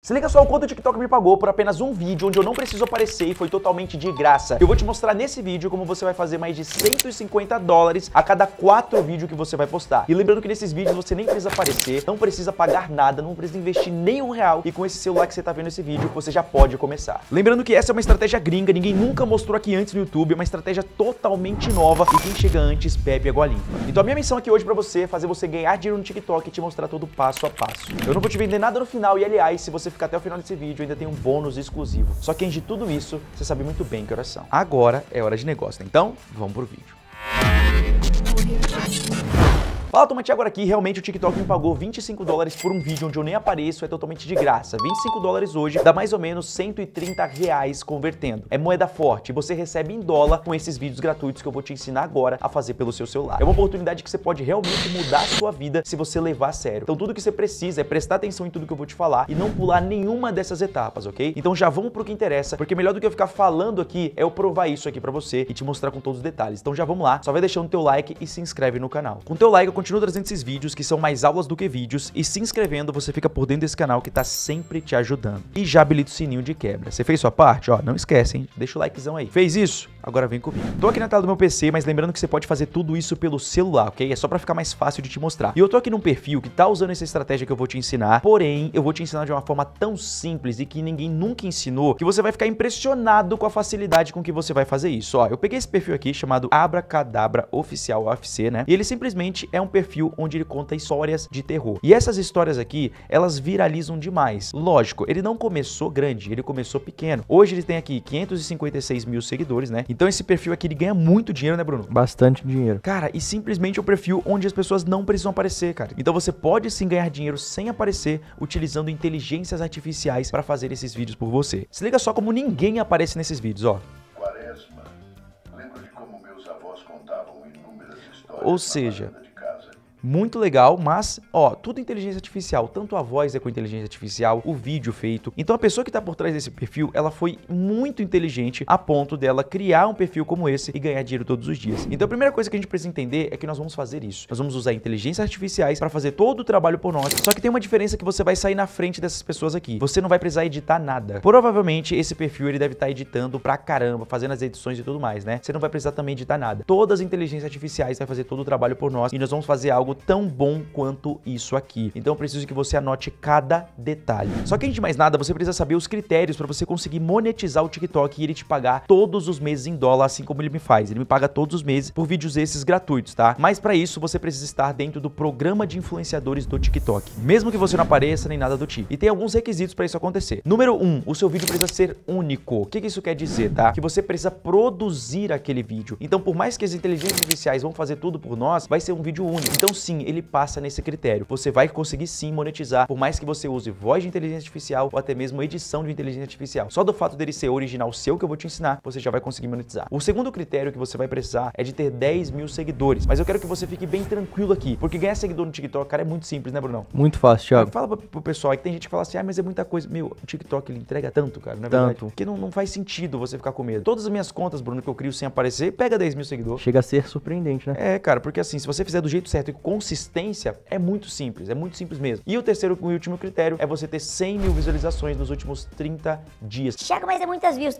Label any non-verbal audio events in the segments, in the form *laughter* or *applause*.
Se liga só o quanto o TikTok me pagou por apenas um vídeo onde eu não preciso aparecer e foi totalmente de graça. Eu vou te mostrar nesse vídeo como você vai fazer mais de 150 dólares a cada 4 vídeos que você vai postar. E lembrando que nesses vídeos você nem precisa aparecer, não precisa pagar nada, não precisa investir nenhum real e com esse celular que você está vendo esse vídeo você já pode começar. Lembrando que essa é uma estratégia gringa, ninguém nunca mostrou aqui antes no YouTube, é uma estratégia totalmente nova e quem chega antes bebe a limpa. Então a minha missão aqui hoje para você é fazer você ganhar dinheiro no TikTok e te mostrar todo passo a passo. Eu não vou te vender nada no final e aliás, se você você ficar até o final desse vídeo, ainda tem um bônus exclusivo. Só que antes de tudo isso, você sabe muito bem que horas são. Agora é hora de negócio, né? então vamos pro vídeo. Fala, Tomate, agora aqui, realmente o TikTok me pagou 25 dólares por um vídeo onde eu nem apareço, é totalmente de graça. 25 dólares hoje dá mais ou menos 130 reais convertendo. É moeda forte, você recebe em dólar com esses vídeos gratuitos que eu vou te ensinar agora a fazer pelo seu celular. É uma oportunidade que você pode realmente mudar a sua vida se você levar a sério. Então tudo que você precisa é prestar atenção em tudo que eu vou te falar e não pular nenhuma dessas etapas, ok? Então já vamos pro que interessa, porque melhor do que eu ficar falando aqui é eu provar isso aqui pra você e te mostrar com todos os detalhes. Então já vamos lá, só vai deixando o teu like e se inscreve no canal. Com teu like eu continua trazendo esses vídeos que são mais aulas do que vídeos e se inscrevendo você fica por dentro desse canal que tá sempre te ajudando. E já habilita o sininho de quebra. Você fez sua parte? Ó, não esquece, hein? Deixa o likezão aí. Fez isso? Agora vem comigo. Tô aqui na tela do meu PC, mas lembrando que você pode fazer tudo isso pelo celular, ok? É só pra ficar mais fácil de te mostrar. E eu tô aqui num perfil que tá usando essa estratégia que eu vou te ensinar, porém, eu vou te ensinar de uma forma tão simples e que ninguém nunca ensinou, que você vai ficar impressionado com a facilidade com que você vai fazer isso. Ó, eu peguei esse perfil aqui chamado Abracadabra Oficial UFC, né? E ele simplesmente é um perfil onde ele conta histórias de terror. E essas histórias aqui, elas viralizam demais. Lógico, ele não começou grande, ele começou pequeno. Hoje ele tem aqui 556 mil seguidores, né? Então esse perfil aqui ele ganha muito dinheiro, né, Bruno? Bastante dinheiro. Cara, e simplesmente é o perfil onde as pessoas não precisam aparecer, cara. Então você pode sim ganhar dinheiro sem aparecer utilizando inteligências artificiais para fazer esses vídeos por você. Se liga só como ninguém aparece nesses vídeos, ó. Quaresma. Lembro de como meus avós contavam inúmeras histórias. Ou seja, muito legal, mas, ó, tudo inteligência artificial, tanto a voz é com inteligência artificial, o vídeo feito. Então a pessoa que está por trás desse perfil, ela foi muito inteligente a ponto dela criar um perfil como esse e ganhar dinheiro todos os dias. Então a primeira coisa que a gente precisa entender é que nós vamos fazer isso. Nós vamos usar inteligências artificiais para fazer todo o trabalho por nós. Só que tem uma diferença que você vai sair na frente dessas pessoas aqui. Você não vai precisar editar nada. Provavelmente esse perfil ele deve estar tá editando pra caramba, fazendo as edições e tudo mais, né? Você não vai precisar também editar nada. Todas as inteligências artificiais vai fazer todo o trabalho por nós e nós vamos fazer algo tão bom quanto isso aqui. Então eu preciso que você anote cada detalhe. Só que antes de mais nada, você precisa saber os critérios para você conseguir monetizar o TikTok e ele te pagar todos os meses em dólar, assim como ele me faz. Ele me paga todos os meses por vídeos esses gratuitos, tá? Mas para isso você precisa estar dentro do programa de influenciadores do TikTok, mesmo que você não apareça nem nada do tipo. E tem alguns requisitos para isso acontecer. Número um, o seu vídeo precisa ser único. O que, que isso quer dizer, tá? Que você precisa produzir aquele vídeo. Então, por mais que as inteligências artificiais vão fazer tudo por nós, vai ser um vídeo único. Então, sim, ele passa nesse critério. Você vai conseguir sim monetizar, por mais que você use voz de inteligência artificial ou até mesmo edição de inteligência artificial. Só do fato dele ser original seu que eu vou te ensinar, você já vai conseguir monetizar. O segundo critério que você vai precisar é de ter 10 mil seguidores. Mas eu quero que você fique bem tranquilo aqui, porque ganhar seguidor no TikTok, cara, é muito simples, né, Brunão? Muito fácil, Thiago. Fala pro pessoal, aí que tem gente que fala assim, ah, mas é muita coisa. Meu, o TikTok ele entrega tanto, cara, não é tanto. verdade? Que não, não faz sentido você ficar com medo. Todas as minhas contas, Bruno, que eu crio sem aparecer, pega 10 mil seguidores. Chega a ser surpreendente, né? É, cara, porque assim, se você fizer do jeito certo e consistência é muito simples, é muito simples mesmo. E o terceiro e último critério é você ter 100 mil visualizações nos últimos 30 dias. Chega mas é muitas views.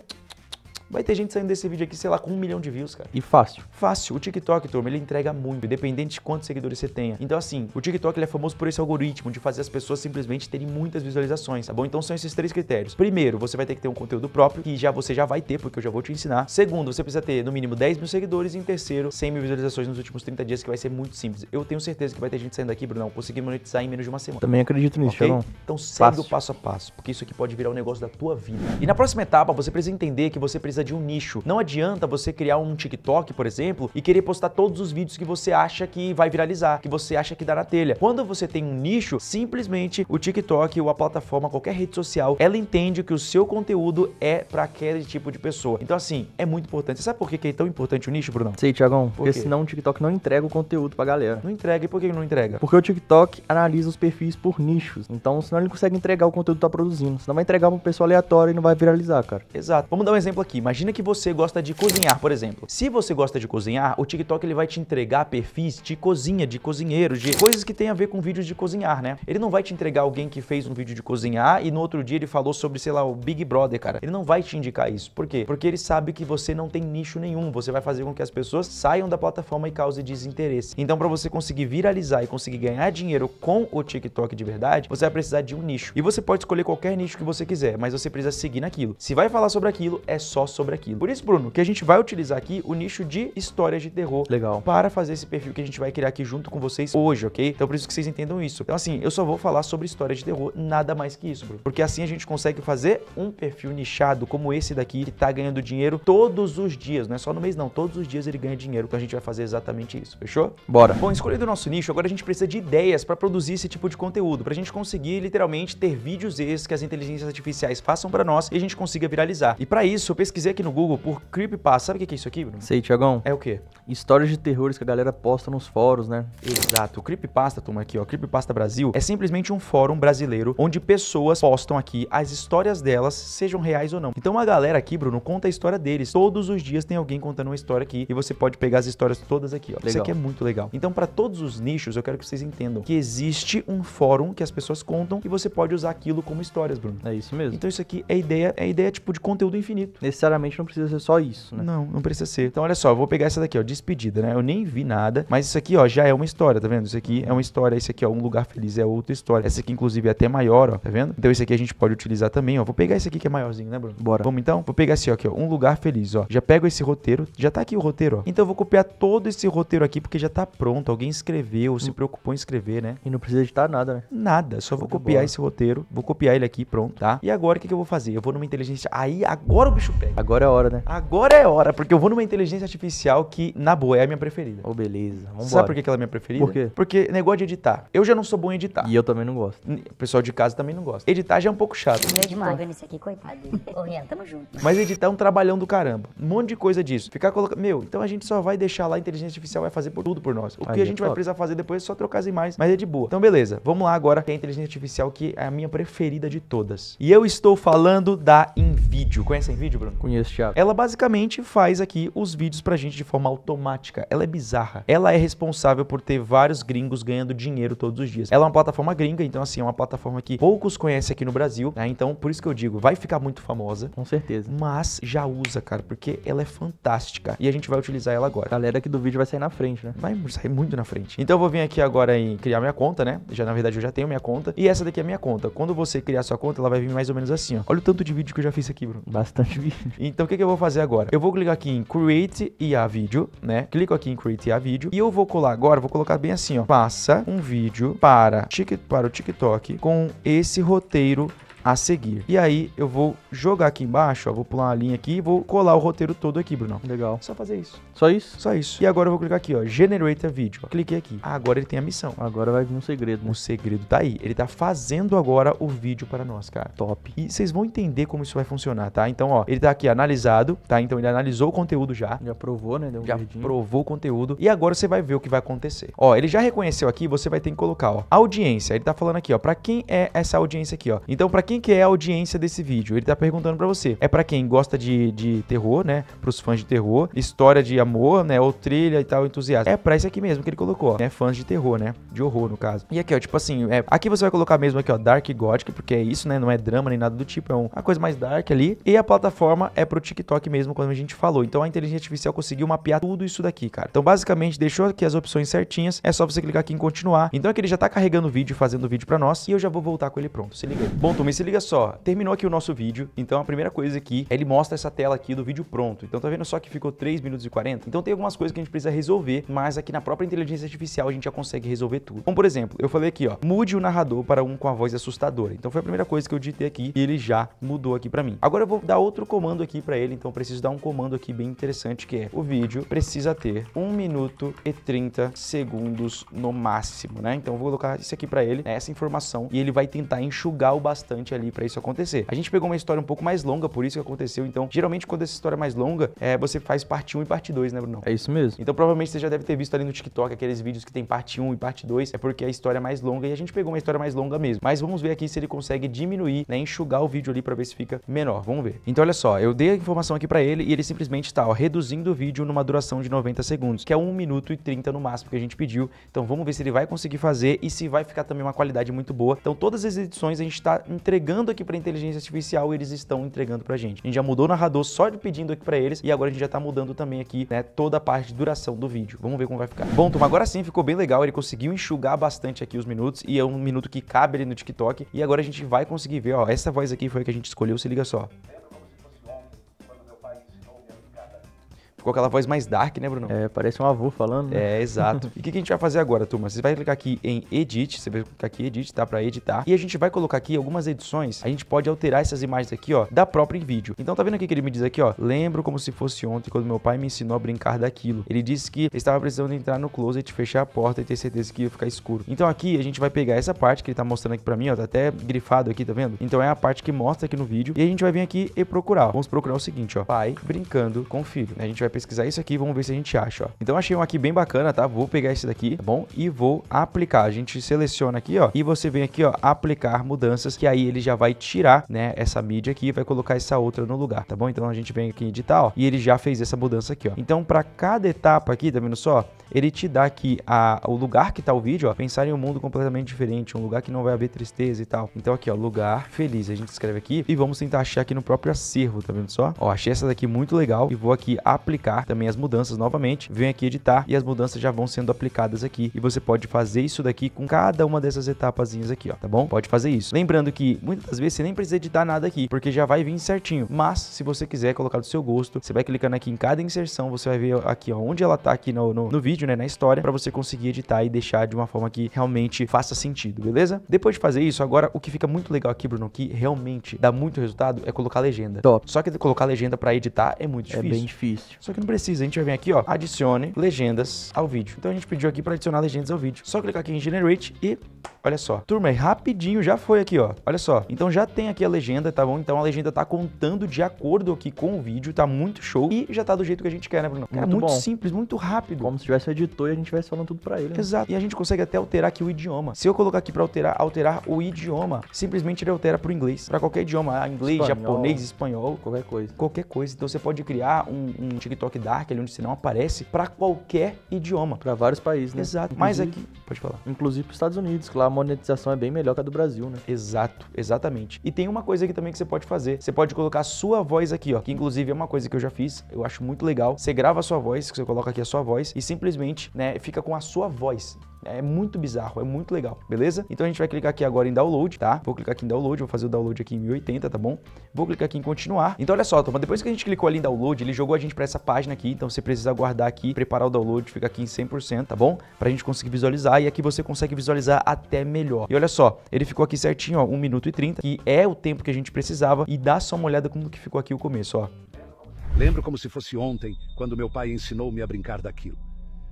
Vai ter gente saindo desse vídeo aqui, sei lá, com um milhão de views, cara. E fácil. Fácil. O TikTok, turma, ele entrega muito, independente de quantos seguidores você tenha. Então, assim, o TikTok ele é famoso por esse algoritmo de fazer as pessoas simplesmente terem muitas visualizações, tá bom? Então são esses três critérios. Primeiro, você vai ter que ter um conteúdo próprio, que já você já vai ter, porque eu já vou te ensinar. Segundo, você precisa ter no mínimo 10 mil seguidores. E em terceiro, 100 mil visualizações nos últimos 30 dias, que vai ser muito simples. Eu tenho certeza que vai ter gente saindo daqui, Brunão, conseguir monetizar em menos de uma semana. Também acredito nisso, okay? Então segue fácil. o passo a passo, porque isso aqui pode virar um negócio da tua vida. E na próxima etapa, você precisa entender que você precisa precisa de um nicho. Não adianta você criar um TikTok, por exemplo, e querer postar todos os vídeos que você acha que vai viralizar, que você acha que dá na telha. Quando você tem um nicho, simplesmente o TikTok ou a plataforma, qualquer rede social, ela entende que o seu conteúdo é para aquele tipo de pessoa. Então, assim, é muito importante. Você sabe por que, que é tão importante o nicho, Bruno? Sei, Tiagão. Por porque quê? senão o TikTok não entrega o conteúdo pra galera. Não entrega. E por que não entrega? Porque o TikTok analisa os perfis por nichos. Então, senão ele não consegue entregar o conteúdo que tá produzindo. Senão vai entregar pra um pessoal aleatório e não vai viralizar, cara. Exato. Vamos dar um exemplo aqui. Imagina que você gosta de cozinhar, por exemplo. Se você gosta de cozinhar, o TikTok ele vai te entregar perfis de cozinha, de cozinheiro, de coisas que tem a ver com vídeos de cozinhar, né? Ele não vai te entregar alguém que fez um vídeo de cozinhar e no outro dia ele falou sobre, sei lá, o Big Brother, cara. Ele não vai te indicar isso. Por quê? Porque ele sabe que você não tem nicho nenhum. Você vai fazer com que as pessoas saiam da plataforma e cause desinteresse. Então, para você conseguir viralizar e conseguir ganhar dinheiro com o TikTok de verdade, você vai precisar de um nicho. E você pode escolher qualquer nicho que você quiser, mas você precisa seguir naquilo. Se vai falar sobre aquilo, é só sobre sobre aquilo. Por isso, Bruno, que a gente vai utilizar aqui o nicho de histórias de terror Legal. para fazer esse perfil que a gente vai criar aqui junto com vocês hoje, ok? Então, por isso que vocês entendam isso. Então, assim, eu só vou falar sobre histórias de terror, nada mais que isso, Bruno. Porque assim a gente consegue fazer um perfil nichado como esse daqui, que tá ganhando dinheiro todos os dias, não é só no mês não, todos os dias ele ganha dinheiro, então a gente vai fazer exatamente isso, fechou? Bora! Bom, escolhendo o nosso nicho, agora a gente precisa de ideias para produzir esse tipo de conteúdo, pra gente conseguir literalmente ter vídeos esses que as inteligências artificiais façam para nós e a gente consiga viralizar. E para isso, eu pesquisei pesquisei aqui no Google por creepypasta. Sabe o que é isso aqui, Bruno? Sei, Tiagão. É o quê? Histórias de terrores que a galera posta nos fóruns, né? Exato. O creepypasta, turma, aqui, ó. Creepypasta Brasil é simplesmente um fórum brasileiro onde pessoas postam aqui as histórias delas, sejam reais ou não. Então a galera aqui, Bruno, conta a história deles. Todos os dias tem alguém contando uma história aqui e você pode pegar as histórias todas aqui, ó. Legal. Isso aqui é muito legal. Então, para todos os nichos, eu quero que vocês entendam que existe um fórum que as pessoas contam e você pode usar aquilo como histórias, Bruno. É isso mesmo. Então, isso aqui é ideia, é ideia tipo de conteúdo infinito. Necessariamente necessariamente não precisa ser só isso, né? Não, não precisa ser. Então, olha só, eu vou pegar essa daqui, ó, despedida, né? Eu nem vi nada, mas isso aqui, ó, já é uma história, tá vendo? Isso aqui é uma história, esse aqui, ó, é um lugar feliz é outra história. Essa aqui, inclusive, é até maior, ó, tá vendo? Então, esse aqui a gente pode utilizar também, ó. Vou pegar esse aqui que é maiorzinho, né, Bruno? Bora. Vamos então? Vou pegar esse, ó, aqui, ó, um lugar feliz, ó. Já pego esse roteiro, já tá aqui o roteiro, ó. Então, eu vou copiar todo esse roteiro aqui porque já tá pronto, alguém escreveu, se hum. preocupou em escrever, né? E não precisa editar nada, né? Nada, só vou copiar boa. esse roteiro, vou copiar ele aqui, pronto, tá? E agora o que, que eu vou fazer? Eu vou numa inteligência. Aí agora o bicho pega. Agora é hora, né? Agora é hora, porque eu vou numa inteligência artificial que, na boa, é a minha preferida. Oh, beleza. Vambora. Sabe por que ela é minha preferida? Por quê? Porque negócio de editar. Eu já não sou bom em editar. E eu também não gosto. O pessoal de casa também não gosta. Editar já é um pouco chato. é demais. Tô vendo isso aqui, coitado. Ô, *laughs* Rian, tamo junto. Mas editar é um trabalhão do caramba. Um monte de coisa disso. Ficar colocando... Meu, então a gente só vai deixar lá a inteligência artificial vai fazer por tudo por nós. O que Aí a é gente é vai precisar fazer depois é só trocar as imagens, mas é de boa. Então, beleza. Vamos lá agora. é a inteligência artificial que é a minha preferida de todas. E eu estou falando da InVideo. Conhece a InVideo, Bruno? conheço, Thiago. Ela basicamente faz aqui os vídeos pra gente de forma automática. Ela é bizarra. Ela é responsável por ter vários gringos ganhando dinheiro todos os dias. Ela é uma plataforma gringa, então assim, é uma plataforma que poucos conhecem aqui no Brasil, né? Então, por isso que eu digo, vai ficar muito famosa. Com certeza. Mas já usa, cara, porque ela é fantástica. E a gente vai utilizar ela agora. A galera aqui do vídeo vai sair na frente, né? Vai sair muito na frente. Então eu vou vir aqui agora em criar minha conta, né? Já na verdade eu já tenho minha conta. E essa daqui é minha conta. Quando você criar sua conta, ela vai vir mais ou menos assim, ó. Olha o tanto de vídeo que eu já fiz aqui, Bruno. Bastante *laughs* vídeo. Então o que, que, eu vou fazer agora? Eu vou clicar aqui em Create e a Vídeo, né? Clico aqui em Create e a Vídeo e eu vou colar agora, vou colocar bem assim, ó. Passa um vídeo para, para o TikTok com esse roteiro a seguir. E aí eu vou jogar aqui embaixo, ó, vou pular uma linha aqui e vou colar o roteiro todo aqui, Bruno. Legal. Só fazer isso. Só isso? Só isso. E agora eu vou clicar aqui, ó, generate a video. Ó, cliquei aqui. Ah, agora ele tem a missão. Agora vai vir um segredo. Né? O segredo tá aí. Ele tá fazendo agora o vídeo para nós, cara. Top. E vocês vão entender como isso vai funcionar, tá? Então, ó, ele tá aqui analisado, tá? Então ele analisou o conteúdo já. Já provou, né? Um já verdinho. provou o conteúdo. E agora você vai ver o que vai acontecer. Ó, ele já reconheceu aqui, você vai ter que colocar, ó, audiência. Ele tá falando aqui, ó, para quem é essa audiência aqui, ó. Então, para quem quem que é a audiência desse vídeo? Ele tá perguntando para você. É para quem gosta de, de terror, né? Pros fãs de terror, história de amor, né? Ou trilha e tal, entusiasmo. É pra isso aqui mesmo que ele colocou, ó, né? Fãs de terror, né? De horror, no caso. E aqui, ó, tipo assim, é, aqui você vai colocar mesmo aqui, ó, Dark Gothic, porque é isso, né? Não é drama nem nada do tipo, é uma coisa mais dark ali. E a plataforma é pro TikTok mesmo, como a gente falou. Então a inteligência artificial conseguiu mapear tudo isso daqui, cara. Então basicamente deixou aqui as opções certinhas, é só você clicar aqui em continuar. Então aqui é ele já tá carregando o vídeo, fazendo o vídeo para nós, e eu já vou voltar com ele pronto. Se liga. Bom, turma, se liga só, terminou aqui o nosso vídeo, então a primeira coisa aqui, é ele mostra essa tela aqui do vídeo pronto. Então tá vendo só que ficou 3 minutos e 40? Então tem algumas coisas que a gente precisa resolver, mas aqui na própria inteligência artificial a gente já consegue resolver tudo. Como por exemplo, eu falei aqui ó, mude o narrador para um com a voz assustadora. Então foi a primeira coisa que eu digitei aqui e ele já mudou aqui para mim. Agora eu vou dar outro comando aqui para ele, então preciso dar um comando aqui bem interessante que é, o vídeo precisa ter 1 minuto e 30 segundos no máximo, né? Então eu vou colocar isso aqui para ele, né, essa informação, e ele vai tentar enxugar o bastante importante ali para isso acontecer. A gente pegou uma história um pouco mais longa, por isso que aconteceu. Então, geralmente, quando essa história é mais longa, é, você faz parte 1 e parte 2, né, Bruno? É isso mesmo. Então, provavelmente, você já deve ter visto ali no TikTok aqueles vídeos que tem parte 1 e parte 2, é porque a história é mais longa e a gente pegou uma história mais longa mesmo. Mas vamos ver aqui se ele consegue diminuir, né, enxugar o vídeo ali para ver se fica menor. Vamos ver. Então, olha só, eu dei a informação aqui para ele e ele simplesmente tá, reduzindo o vídeo numa duração de 90 segundos, que é 1 minuto e 30 no máximo que a gente pediu. Então, vamos ver se ele vai conseguir fazer e se vai ficar também uma qualidade muito boa. Então, todas as edições a gente tá entregando entregando aqui para inteligência artificial, eles estão entregando para a gente. A gente já mudou o narrador só de pedindo aqui para eles e agora a gente já está mudando também aqui, né, toda a parte de duração do vídeo. Vamos ver como vai ficar. Bom, turma, agora sim ficou bem legal, ele conseguiu enxugar bastante aqui os minutos e é um minuto que cabe ali no TikTok e agora a gente vai conseguir ver, ó, essa voz aqui foi a que a gente escolheu, se liga só. Ficou aquela voz mais dark, né, Bruno? É, parece um avô falando, né? É, exato. e o que, que, a gente vai fazer agora, turma? Você vai clicar aqui em Edit, você vai clicar aqui em Edit, tá? Pra editar. E a gente vai colocar aqui algumas edições, a gente pode alterar essas imagens aqui, ó, da própria em vídeo. Então tá vendo aqui que ele me diz aqui, ó, lembro como se fosse ontem quando meu pai me ensinou a brincar daquilo. Ele disse que estava precisando entrar no closet, fechar a porta e ter certeza que ia ficar escuro. Então aqui a gente vai pegar essa parte que ele tá mostrando aqui pra mim, ó, tá até grifado aqui, tá vendo? Então é a parte que mostra aqui no vídeo e a gente vai vir aqui e procurar. Vamos procurar o seguinte, ó, pai brincando com o filho. A gente vai vai pesquisar isso aqui, vamos ver se a gente acha, ó. Então achei um aqui bem bacana, tá? Vou pegar esse daqui, tá bom? E vou aplicar. A gente seleciona aqui, ó, e você vem aqui, ó, aplicar mudanças, que aí ele já vai tirar, né, essa mídia aqui e vai colocar essa outra no lugar, tá bom? Então a gente vem aqui em editar, ó, e ele já fez essa mudança aqui, ó. Então para cada etapa aqui, tá vendo só? Ele te dá aqui a, o lugar que tá o vídeo, ó, pensar em um mundo completamente diferente, um lugar que não vai haver tristeza e tal. Então aqui, ó, lugar feliz, a gente escreve aqui e vamos tentar achar aqui no próprio acervo, tá vendo só? Ó, achei essa daqui muito legal e vou aqui aplicar aplicar também as mudanças novamente, vem aqui editar e as mudanças já vão sendo aplicadas aqui e você pode fazer isso daqui com cada uma dessas etapazinhas aqui, ó, tá bom? Pode fazer isso. Lembrando que muitas vezes você nem precisa editar nada aqui, porque já vai vir certinho, mas se você quiser colocar do seu gosto, você vai clicando aqui em cada inserção, você vai ver aqui ó, onde ela tá aqui no, no, no vídeo, né, na história, para você conseguir editar e deixar de uma forma que realmente faça sentido, beleza? Depois de fazer isso, agora o que fica muito legal aqui, Bruno, que realmente dá muito resultado é colocar legenda. Top. Só que colocar legenda para editar é muito difícil. É bem difícil. Só que não precisa, a gente vai vir aqui, ó, adicione legendas ao vídeo. Então a gente pediu aqui para adicionar legendas ao vídeo. Só clicar aqui em generate e olha só. Turma, é rapidinho já foi aqui, ó. Olha só. Então já tem aqui a legenda, tá bom? Então a legenda tá contando de acordo aqui com o vídeo, tá muito show e já tá do jeito que a gente quer, né, Bruno? Cara, muito, bom simples, muito rápido. Como se tivesse o editor e a gente estivesse falando tudo para ele. Né? Exato. E a gente consegue até alterar aqui o idioma. Se eu colocar aqui para alterar, alterar o idioma, simplesmente ele altera pro inglês, para qualquer idioma, inglês, espanhol. japonês, espanhol, qualquer coisa. Qualquer coisa. Então você pode criar um, um TikTok TikTok Dark, ali onde você não aparece, para qualquer idioma. Para vários países, né? Exato. Inclusive, Mas aqui, pode falar. Inclusive para os Estados Unidos, que lá a monetização é bem melhor que a do Brasil, né? Exato, exatamente. E tem uma coisa aqui também que você pode fazer. Você pode colocar a sua voz aqui, ó, que inclusive é uma coisa que eu já fiz, eu acho muito legal. Você grava a sua voz, você coloca aqui a sua voz e simplesmente, né, fica com a sua voz. É muito bizarro, é muito legal, beleza? Então a gente vai clicar aqui agora em download, tá? Vou clicar aqui em download, vou fazer o download aqui em 1080, tá bom? Vou clicar aqui em continuar. Então olha só, toma, depois que a gente clicou ali em download, ele jogou a gente para essa página aqui, então você precisa aguardar aqui, preparar o download, fica aqui em 100%, tá bom? Pra gente conseguir visualizar e aqui você consegue visualizar até melhor. E olha só, ele ficou aqui certinho, ó, 1 minuto e 30, que é o tempo que a gente precisava e dá só uma olhada como que ficou aqui o começo, ó. Lembro como se fosse ontem, quando meu pai ensinou-me a brincar daquilo.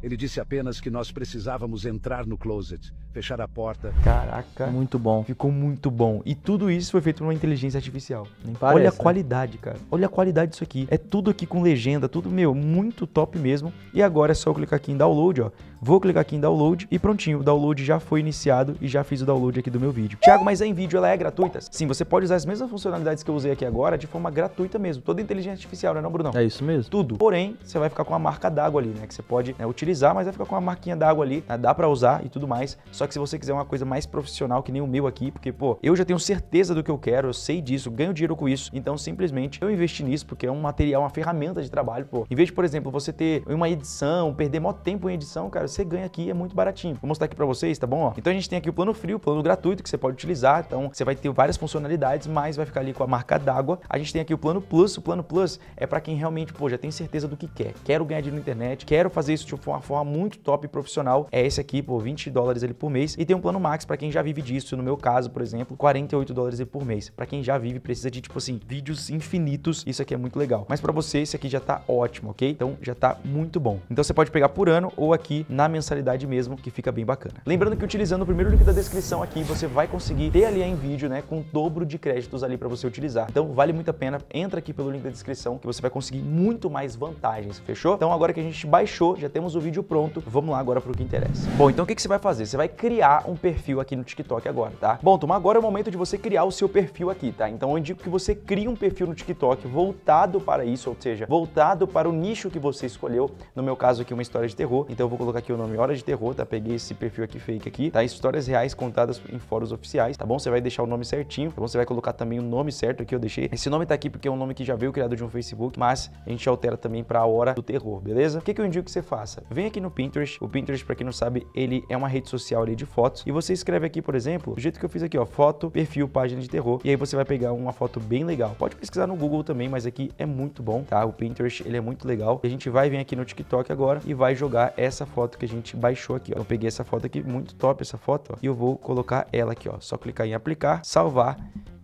Ele disse apenas que nós precisávamos entrar no closet, fechar a porta. Caraca. Muito bom. Ficou muito bom. E tudo isso foi feito por uma inteligência artificial. Nem parece, Olha a né? qualidade, cara. Olha a qualidade disso aqui. É tudo aqui com legenda, tudo, meu, muito top mesmo. E agora é só clicar aqui em download, ó. Vou clicar aqui em download e prontinho, o download já foi iniciado e já fiz o download aqui do meu vídeo. Tiago, mas a vídeo ela é gratuita? Sim, você pode usar as mesmas funcionalidades que eu usei aqui agora de forma gratuita mesmo. Toda inteligência artificial, né não, Brunão? É isso mesmo. Tudo. Porém, você vai ficar com a marca d'água ali, né? Que você pode né, utilizar, mas vai ficar com a marquinha d'água ali, né, dá para usar e tudo mais. Só que se você quiser uma coisa mais profissional que nem o meu aqui, porque, pô, eu já tenho certeza do que eu quero, eu sei disso, ganho dinheiro com isso, então simplesmente eu investi nisso porque é um material, uma ferramenta de trabalho, pô. Em vez de, por exemplo, você ter uma edição, perder maior tempo em edição, cara, você ganha aqui, é muito baratinho. Vou mostrar aqui para vocês, tá bom? então a gente tem aqui o plano frio, o plano gratuito que você pode utilizar, então você vai ter várias funcionalidades, mas vai ficar ali com a marca d'água. A gente tem aqui o plano plus, o plano plus é para quem realmente, pô, já tem certeza do que quer. Quero ganhar dinheiro na internet, quero fazer isso de uma forma muito top e profissional. É esse aqui, por 20 dólares ele por mês. E tem um plano max para quem já vive disso, no meu caso, por exemplo, 48 dólares por mês. Para quem já vive precisa de tipo assim, vídeos infinitos. Isso aqui é muito legal. Mas para você esse aqui já tá ótimo, OK? Então já tá muito bom. Então você pode pegar por ano ou aqui na mensalidade mesmo, que fica bem bacana. Lembrando que utilizando o primeiro link da descrição aqui, você vai conseguir ter ali em vídeo, né, com o dobro de créditos ali para você utilizar. Então vale muito a pena, entra aqui pelo link da descrição que você vai conseguir muito mais vantagens, fechou? Então agora que a gente baixou, já temos o vídeo pronto, vamos lá agora para o que interessa. Bom, então o que, que você vai fazer? Você vai criar um perfil aqui no TikTok agora, tá? Bom, turma, agora é o momento de você criar o seu perfil aqui, tá? Então eu indico que você crie um perfil no TikTok voltado para isso, ou seja, voltado para o nicho que você escolheu, no meu caso aqui uma história de terror, então eu vou colocar aqui aqui o nome Hora de Terror, tá? Peguei esse perfil aqui fake aqui, tá? Histórias reais contadas em fóruns oficiais, tá bom? Você vai deixar o nome certinho, tá bom? Você vai colocar também o nome certo aqui, eu deixei. Esse nome tá aqui porque é um nome que já veio criado de um Facebook, mas a gente altera também pra Hora do Terror, beleza? O que, que eu indico que você faça? Vem aqui no Pinterest. O Pinterest, pra quem não sabe, ele é uma rede social ali de fotos. E você escreve aqui, por exemplo, do jeito que eu fiz aqui, ó, foto, perfil, página de terror. E aí você vai pegar uma foto bem legal. Pode pesquisar no Google também, mas aqui é muito bom, tá? O Pinterest, ele é muito legal. E a gente vai vir aqui no TikTok agora e vai jogar essa foto foto que a gente baixou aqui, ó. Eu peguei essa foto aqui, muito top essa foto, ó, e eu vou colocar ela aqui, ó. Só clicar em aplicar, salvar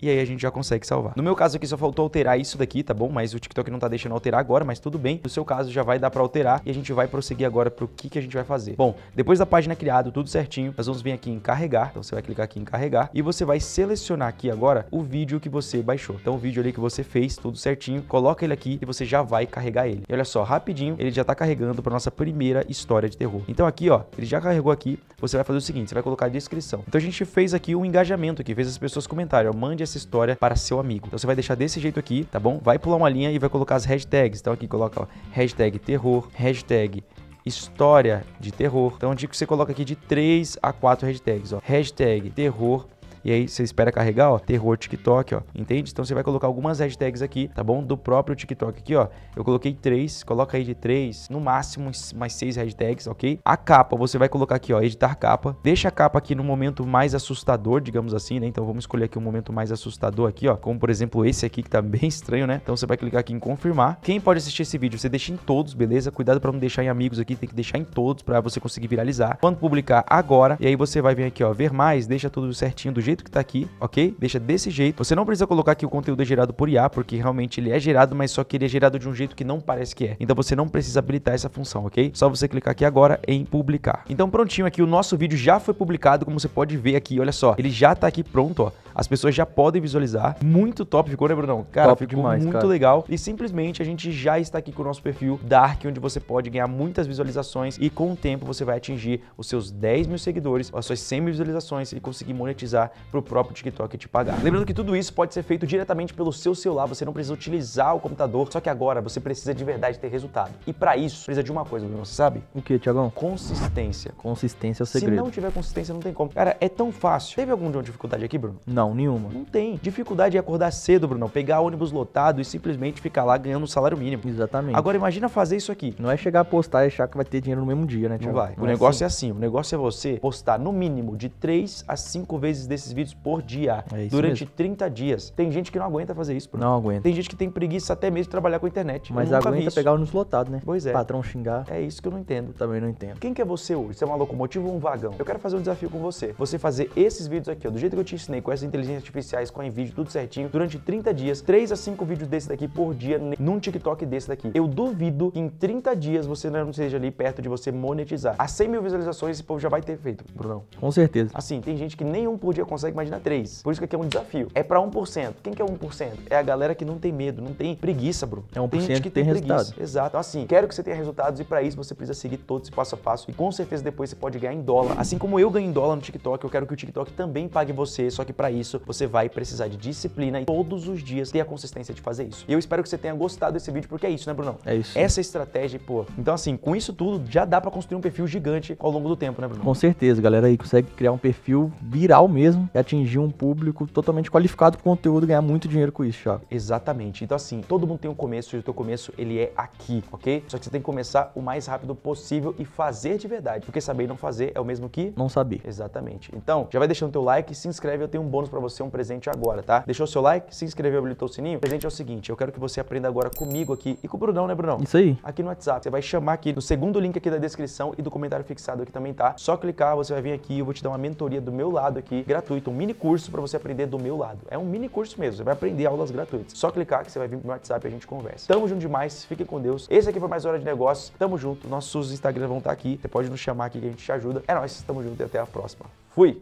e aí a gente já consegue salvar. No meu caso aqui só faltou alterar isso daqui, tá bom? Mas o TikTok não tá deixando alterar agora, mas tudo bem. No seu caso já vai dar pra alterar e a gente vai prosseguir agora pro que, que a gente vai fazer. Bom, depois da página criada, tudo certinho, nós vamos vir aqui em carregar. Então você vai clicar aqui em carregar e você vai selecionar aqui agora o vídeo que você baixou. Então o vídeo ali que você fez, tudo certinho, coloca ele aqui e você já vai carregar ele. E olha só, rapidinho, ele já tá carregando pra nossa primeira história de terror. Então aqui, ó, ele já carregou aqui, você vai fazer o seguinte, você vai colocar a descrição. Então a gente fez aqui um engajamento aqui, fez as pessoas comentarem, ó, mande essa essa história para seu amigo. Então você vai deixar desse jeito aqui, tá bom? Vai pular uma linha e vai colocar as hashtags. Então aqui coloca ó, hashtag terror, hashtag história de terror. Então eu digo que você coloca aqui de 3 a 4 hashtags, ó. Hashtag terror, e aí você espera carregar, ó, terror TikTok, ó. Entende? Então você vai colocar algumas hashtags aqui, tá bom? Do próprio TikTok aqui, ó. Eu coloquei três, coloca aí de três, no máximo mais seis hashtags, ok? A capa, você vai colocar aqui, ó, editar capa. Deixa a capa aqui no momento mais assustador, digamos assim, né? Então vamos escolher aqui um momento mais assustador aqui, ó. Como por exemplo esse aqui que tá *laughs* bem estranho, né? Então você vai clicar aqui em confirmar. Quem pode assistir esse vídeo? Você deixa em todos, beleza? Cuidado para não deixar em amigos aqui, tem que deixar em todos para você conseguir viralizar. Quando publicar agora, e aí você vai vir aqui, ó, ver mais, deixa tudo certinho do jeito jeito que tá aqui, ok? Deixa desse jeito. Você não precisa colocar que o conteúdo é gerado por IA, porque realmente ele é gerado, mas só que ele é gerado de um jeito que não parece que é. Então você não precisa habilitar essa função, ok? Só você clicar aqui agora em publicar. Então prontinho aqui, o nosso vídeo já foi publicado, como você pode ver aqui, olha só. Ele já está aqui pronto, ó. As pessoas já podem visualizar. Muito top ficou, né, Brunão? Cara, top ficou demais, muito cara. legal. E simplesmente a gente já está aqui com o nosso perfil Dark, onde você pode ganhar muitas visualizações e com o tempo você vai atingir os seus 10 mil seguidores, as suas 100 mil visualizações e conseguir monetizar para o próprio TikTok te pagar. Lembrando que tudo isso pode ser feito diretamente pelo seu celular, você não precisa utilizar o computador, só que agora você precisa de verdade ter resultado. E para isso, precisa de uma coisa, Bruno, você sabe? O que, Tiagão? Consistência. Consistência é o segredo. Se não tiver consistência, não tem como. Cara, é tão fácil. Teve alguma dificuldade aqui, Bruno? Não, nenhuma. Não tem. Dificuldade é acordar cedo, Bruno, pegar ônibus lotado e simplesmente ficar lá ganhando um salário mínimo. Exatamente. Agora imagina fazer isso aqui. Não é chegar a postar e achar que vai ter dinheiro no mesmo dia, né, Tiago? Não vai. Não o é negócio assim. é assim. O negócio é você postar no mínimo de 3 a 5 vezes desses esses vídeos por dia, é durante mesmo. 30 dias. Tem gente que não aguenta fazer isso, Bruno. Não aguenta. Tem gente que tem preguiça até mesmo de trabalhar com a internet. Mas aguenta pegar o nos lotado, né? Pois é. Patrão xingar. É isso que eu não entendo. também não entendo. Quem que é você hoje? Você é uma locomotiva ou um vagão? Eu quero fazer um desafio com você. Você fazer esses vídeos aqui, ó, do jeito que eu te ensinei, com essas inteligências artificiais, com a vídeo tudo certinho, durante 30 dias, 3 a 5 vídeos desse daqui por dia, num TikTok desse daqui. Eu duvido que em 30 dias você não seja ali perto de você monetizar. A 100 mil visualizações esse povo já vai ter feito, Bruno Com certeza. Assim, tem gente que nenhum por dia consegue consegue imaginar três. Por isso que aqui é um desafio. É pra 1%. Quem que é 1%? É a galera que não tem medo, não tem preguiça, bro. É 1% tem gente que tem, tem preguiça. resultado. Exato. Então, assim, quero que você tenha resultados e para isso você precisa seguir todo esse passo a passo e com certeza depois você pode ganhar em dólar. Assim como eu ganho em dólar no TikTok, eu quero que o TikTok também pague você, só que para isso você vai precisar de disciplina e todos os dias ter a consistência de fazer isso. E eu espero que você tenha gostado desse vídeo, porque é isso, né, Brunão? É isso. Essa estratégia, pô. Então, assim, com isso tudo, já dá para construir um perfil gigante ao longo do tempo, né, Bruno? Com certeza, galera aí consegue criar um perfil viral mesmo e atingir um público totalmente qualificado o conteúdo, ganhar muito dinheiro com isso, Thiago. Exatamente. Então assim, todo mundo tem um começo e o teu começo ele é aqui, ok? Só que você tem que começar o mais rápido possível e fazer de verdade, porque saber e não fazer é o mesmo que não saber. Exatamente. Então, já vai deixando teu like, se inscreve, eu tenho um bônus para você, um presente agora, tá? Deixou seu like, se inscreveu, habilitou o sininho. O presente é o seguinte, eu quero que você aprenda agora comigo aqui e com o Brunão, né, Brunão? Isso aí. Aqui no WhatsApp, você vai chamar aqui no segundo link aqui da descrição e do comentário fixado aqui também tá. Só clicar, você vai vir aqui, eu vou te dar uma mentoria do meu lado aqui, gratuita gratuito, um mini curso para você aprender do meu lado. É um mini curso mesmo, você vai aprender aulas gratuitas. Só clicar que você vai vir pro WhatsApp e a gente conversa. Tamo junto demais, fiquem com Deus. Esse aqui foi mais Hora de Negócios. Tamo junto, nossos Instagrams vão estar tá aqui. Você pode nos chamar aqui que a gente te ajuda. É nóis, tamo junto e até a próxima. Fui!